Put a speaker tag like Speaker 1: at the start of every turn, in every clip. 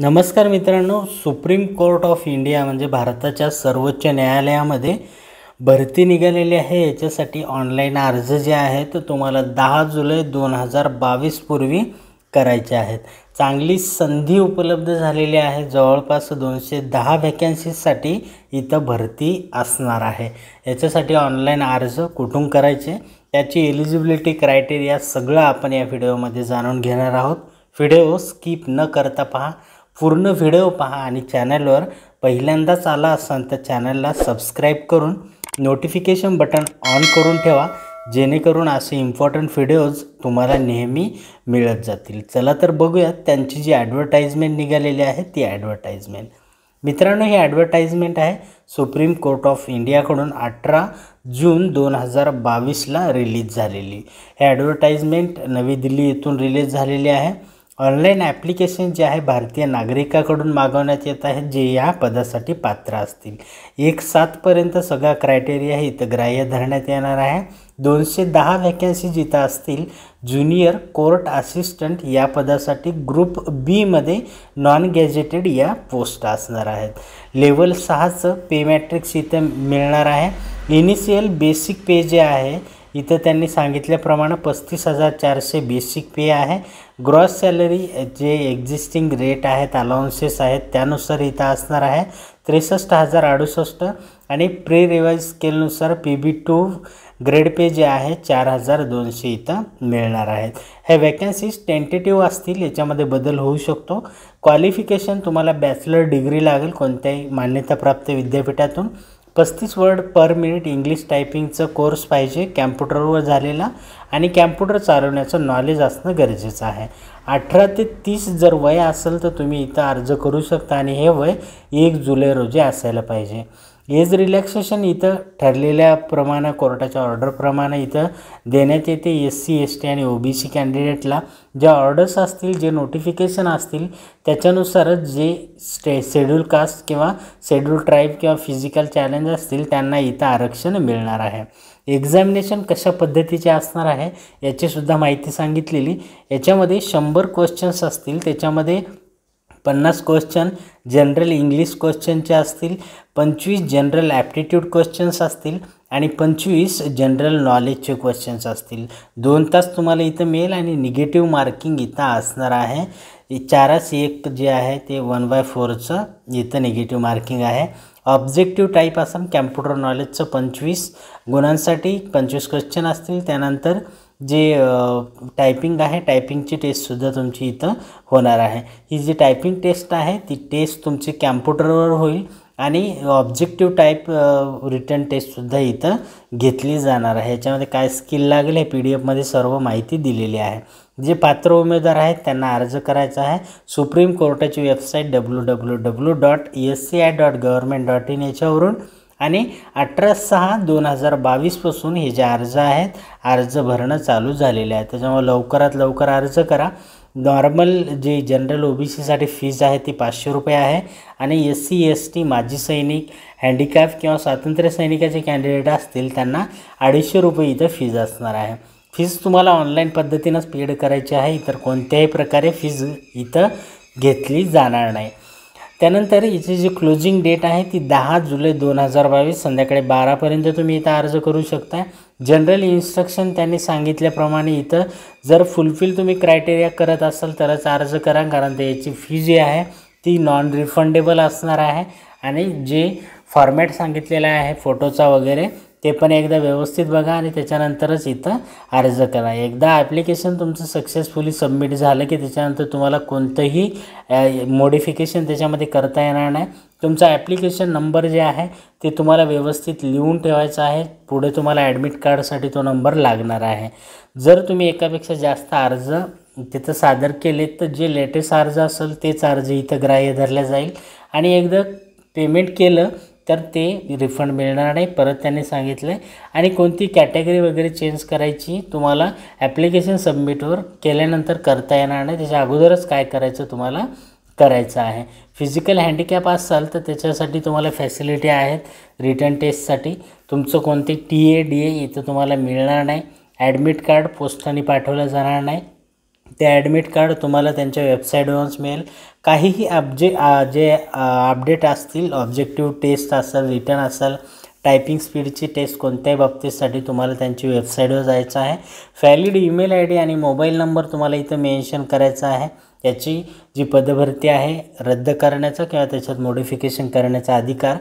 Speaker 1: नमस्कार मित्रांनो supreme court of India म्हणजे भारताच्या सर्वोच्च न्यायालयामध्ये भरती निघालेली आहे याच्यासाठी ऑनलाईन अर्ज जे आहेत तुम्हाला दहा जुलै दोन हजार बावीसपूर्वी करायचे आहेत चांगली संधी उपलब्ध झालेली आहे जवळपास दोनशे दहा व्हॅकन्सीसाठी इथं भरती असणार आहे याच्यासाठी ऑनलाईन अर्ज कुठून करायचे त्याची एलिजिबिलिटी क्रायटेरिया सगळं आपण या व्हिडिओमध्ये जाणून घेणार आहोत व्हिडिओ स्किप न करता पहा पूर्ण व्हिडिओ पहा आणि चॅनलवर पहिल्यांदाच आला असाल तर चॅनलला सबस्क्राईब करून नोटिफिकेशन बटन ऑन करून ठेवा जेणेकरून असे इम्पॉर्टंट व्हिडिओज तुम्हाला नेहमी मिळत जातील चला तर बघूयात त्यांची जी ॲडव्हर्टाईजमेंट निघालेली आहे ती ॲडव्हर्टाईजमेंट मित्रांनो ही ॲडव्हर्टाईजमेंट आहे सुप्रीम कोर्ट ऑफ इंडियाकडून अठरा जून दोन हजार बावीसला रिलीज झालेली हे ॲडव्हर्टाईजमेंट नवी दिल्ली येथून रिलीज झालेली आहे ऑनलाईन ॲप्लिकेशन जे आहे भारतीय नागरिकाकडून मागवण्यात येत आहे जे या पदासाठी पात्र असतील एक सातपर्यंत सगळा क्रायटेरिया इथं ग्राह्य धरण्यात येणार आहे दोनशे दहा व्हॅकन्सी जिथं असतील ज्युनियर कोर्ट असिस्टंट या पदासाठी ग्रुप बीमध्ये नॉन गॅजेटेड या पोस्ट असणार आहेत लेवल सहाचं पे मॅट्रिक्स इथं मिळणार आहे इनिशियल बेसिक पे जे आहे इथं त्यांनी सांगितल्याप्रमाणे पस्तीस हजार चारशे बेसिक पे आहे ग्रॉस सॅलरी जे एक्झिस्टिंग रेट आहेत अलाउन्सेस आहेत त्यानुसार इथं असणार आहे त्रेसष्ट हजार अडुसष्ट आणि प्री रिवाईज स्केलनुसार P B two grade pay जे आहे चार हजार दोनशे इथं मिळणार आहेत हे वॅकन्सीज टेंटेटिव्ह असतील याच्यामध्ये बदल होऊ शकतो क्वालिफिकेशन तुम्हाला बॅचलर डिग्री लागेल कोणत्याही मान्यताप्राप्त विद्यापीठातून पस्तीस वर्ड पर मिनिट इंग्लिश टायपिंगचा कोर्स पाहिजे कॅम्प्युटरवर झालेला आणि कॅम्प्युटर चालवण्याचं नॉलेज असणं गरजेचं आहे अठरा ते तीस जर वय असेल तर तुम्ही इथं अर्ज करू शकता आणि हे वय एक जुलै रोजी असायला पाहिजे एज रिलॅक्सेशन इथं ठरलेल्या प्रमाणे कोर्टाच्या ऑर्डरप्रमाणे इथं देण्यात येते एस सी एस टी आणि ओ बी सी कॅन्डिडेटला ज्या ऑर्डर्स असतील जे नोटिफिकेशन असतील त्याच्यानुसारच जे स्टे शेड्यूल कास्ट किंवा शेड्यूल ट्राईब किंवा फिजिकल चॅलेंज असतील त्यांना इथं आरक्षण मिळणार आहे एक्झामिनेशन कशा पद्धतीचे असणार आहे याचीसुद्धा माहिती सांगितलेली याच्यामध्ये शंभर क्वेश्चन्स असतील त्याच्यामध्ये पन्नास क्वेश्चन जनरल इंग्लिश क्वेश्चनचे असतील पंचवीस जनरल ॲप्टिट्यूड क्वेश्चन्स असतील आणि पंचवीस जनरल नॉलेजचे क्वेश्चन्स असतील दोन तास तुम्हाला इथं मिळेल आणि निगेटिव्ह मार्किंग इथं असणार आहे चारास एक जे आहे ते वन बाय फोरचं इथं निगेटिव्ह मार्किंग आहे ऑब्जेक्टिव्ह टाईप असं कॅम्प्युटर नॉलेजचं पंचवीस गुणांसाठी पंचवीस क्वेश्चन असतील त्यानंतर जे टायपिंग आहे टायपिंगची टेस्टसुद्धा तुमची इथं होणार आहे ही जी टायपिंग टेस्ट आहे ती टेस्ट तुमची कॅम्प्युटरवर होईल आणि ऑब्जेक्टिव्ह टाईप रिटर्न टेस्टसुद्धा इथं घेतली जाणार आहे याच्यामध्ये काय स्किल लागेल हे पी डी एफमध्ये सर्व माहिती दिलेली आहे जे पात्र उमेदवार आहेत त्यांना अर्ज करायचा आहे सुप्रीम कोर्टाची website W W W dot E S C I dot government dot in याच्यावरून आणि अठरा सहा दोन हजार बावीसपासून हे जे अर्ज आहेत अर्ज भरणं चालू झालेले आहे त्याच्यामुळे लवकरात लवकर अर्ज करा नॉर्मल जे जनरल ओ बी सीसाठी फीज आहे ती पाचशे रुपये आहे आणि एस सी एस टी माजी सैनिक हँडिकॅप किंवा स्वातंत्र्य सैनिकाचे कॅन्डिडेट असतील त्यांना अडीचशे रुपये इथं फीज असणार आहे फीज तुम्हाला ऑनलाईन पद्धतीनंच पेड करायची आहे इतर कोणत्याही प्रकारे फीज इथं घेतली जाणार नाही त्यानंतर याची जी क्लोजिंग डेट आहे ती दहा जुलै दोन हजार बावीस संध्याकाळी बारापर्यंत तुम्ही इथं अर्ज करू शकता जनरल इन्स्ट्रक्शन त्यांनी सांगितल्याप्रमाणे इथं जर फुलफिल तुम्ही क्रायटेरिया करत असाल तरच अर्ज करा कारण याची फी जी आहे ती नॉन रिफंडेबल असणार आहे आणि जे फॉर्मॅट सांगितलेलं आहे फोटोचा वगैरे ते पण एकदा व्यवस्थित बघा आणि त्याच्यानंतरच इथं अर्ज करा एकदा ॲप्लिकेशन तुमचं सक्सेसफुली सबमिट झालं की त्याच्यानंतर तुम्हाला कोणतंही मॉडिफिकेशन त्याच्यामध्ये करता येणार नाही तुमचा ॲप्लिकेशन नंबर जे आहे ते तुम्हाला व्यवस्थित लिहून ठेवायचं आहे पुढे तुम्हाला ॲडमिट कार्डसाठी तो नंबर लागणार आहे जर तुम्ही एकापेक्षा जास्त अर्ज तिथं सादर केलेत तर जे लेटेस्ट अर्ज असेल तेच अर्ज इथं ग्राह्य धरल्या जाईल आणि एकदा पेमेंट केलं तर ते रिफंड मिळणार नाही परत त्यांनी सांगितलं आहे आणि कोणती कॅटेगरी वगैरे चेंज करायची तुम्हाला ॲप्लिकेशन सबमिटवर केल्यानंतर करता येणार नाही त्याच्या अगोदरच काय करायचं तुम्हाला करायचं आहे फिजिकल हँडिकॅप असाल तर त्याच्यासाठी तुम्हाला फॅसिलिटी आहेत रिटर्न टेस्टसाठी तुमचं कोणते टी ए डी ए इथं तुम्हाला मिळणार नाही ॲडमिट कार्ड पोस्टाने पाठवलं जाणार नाही ते ॲडमिट कार्ड तुम्हाला त्यांच्या वेबसाईटवरच मिळेल काहीही अब्जे जे अपडेट असतील ऑब्जेक्टिव्ह टेस्ट असेल रिटर्न असेल टायपिंग स्पीडची टेस्ट कोणत्याही बाबतीसाठी तुम्हाला त्यांची वेबसाईटवर जायचं आहे व्हॅलिड ईमेल आय डी आणि मोबाईल नंबर तुम्हाला इथं मेन्शन करायचा आहे त्याची जी पदभरती आहे रद्द करण्याचा किंवा त्याच्यात मॉडिफिकेशन करण्याचा अधिकार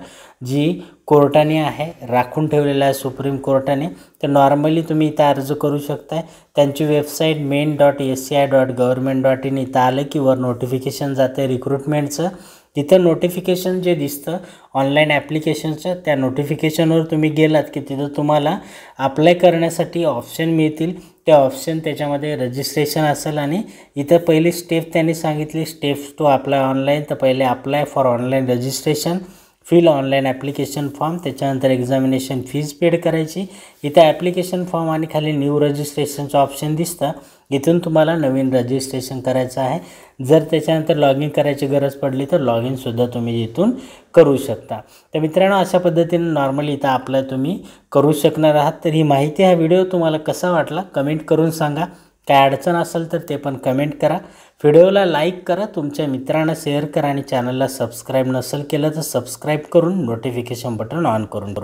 Speaker 1: जी कोर्टाने आहे राखून ठेवलेला आहे सुप्रीम कोर्टाने तर नॉर्मली तुम्ही इथं अर्ज करू शकताय त्यांची website main dot S C I dot government dot in इथं आलं की वर नोटिफिकेशन जाते रिक्रुटमेंटचं तिथं नोटिफिकेशन जे दिसतं ऑनलाईन ॲप्लिकेशनच्या त्या नोटिफिकेशनवर तुम्ही गेलात की तिथं तुम्हाला अप्लाय करण्यासाठी ऑप्शन मिळतील ते ऑप्शन त्याच्यामध्ये रजिस्ट्रेशन असेल आणि इथं पहिली स्टेप त्यांनी सांगितली स्टेप्स टू अप्लाय ऑनलाईन तर पहिले apply for online registration fill online application form त्याच्यानंतर एक्झामिनेशन फीज पेड करायची इथं ॲप्लिकेशन फॉर्म आणि खाली न्यू रजिस्ट्रेशनचं ऑप्शन दिसतं इथून तुम्हाला नवीन रजिस्ट्रेशन करायचं आहे जर त्याच्यानंतर लॉग इन करायची गरज पडली तर लॉग इनसुद्धा तुम्ही इथून करू शकता तर मित्रांनो अशा पद्धतीनं नॉर्मली इथं आपलं तुम्ही करू शकणार आहात तर ही माहिती हा व्हिडिओ तुम्हाला कसा वाटला कमेंट करून सांगा काय अडचण असेल तर ते पण कमेंट करा व्हिडिओला लाईक करा तुमच्या मित्रांना शेअर करा आणि चॅनलला सबस्क्राईब नसेल केलं तर सबस्क्राईब करून नोटिफिकेशन बटन ऑन करून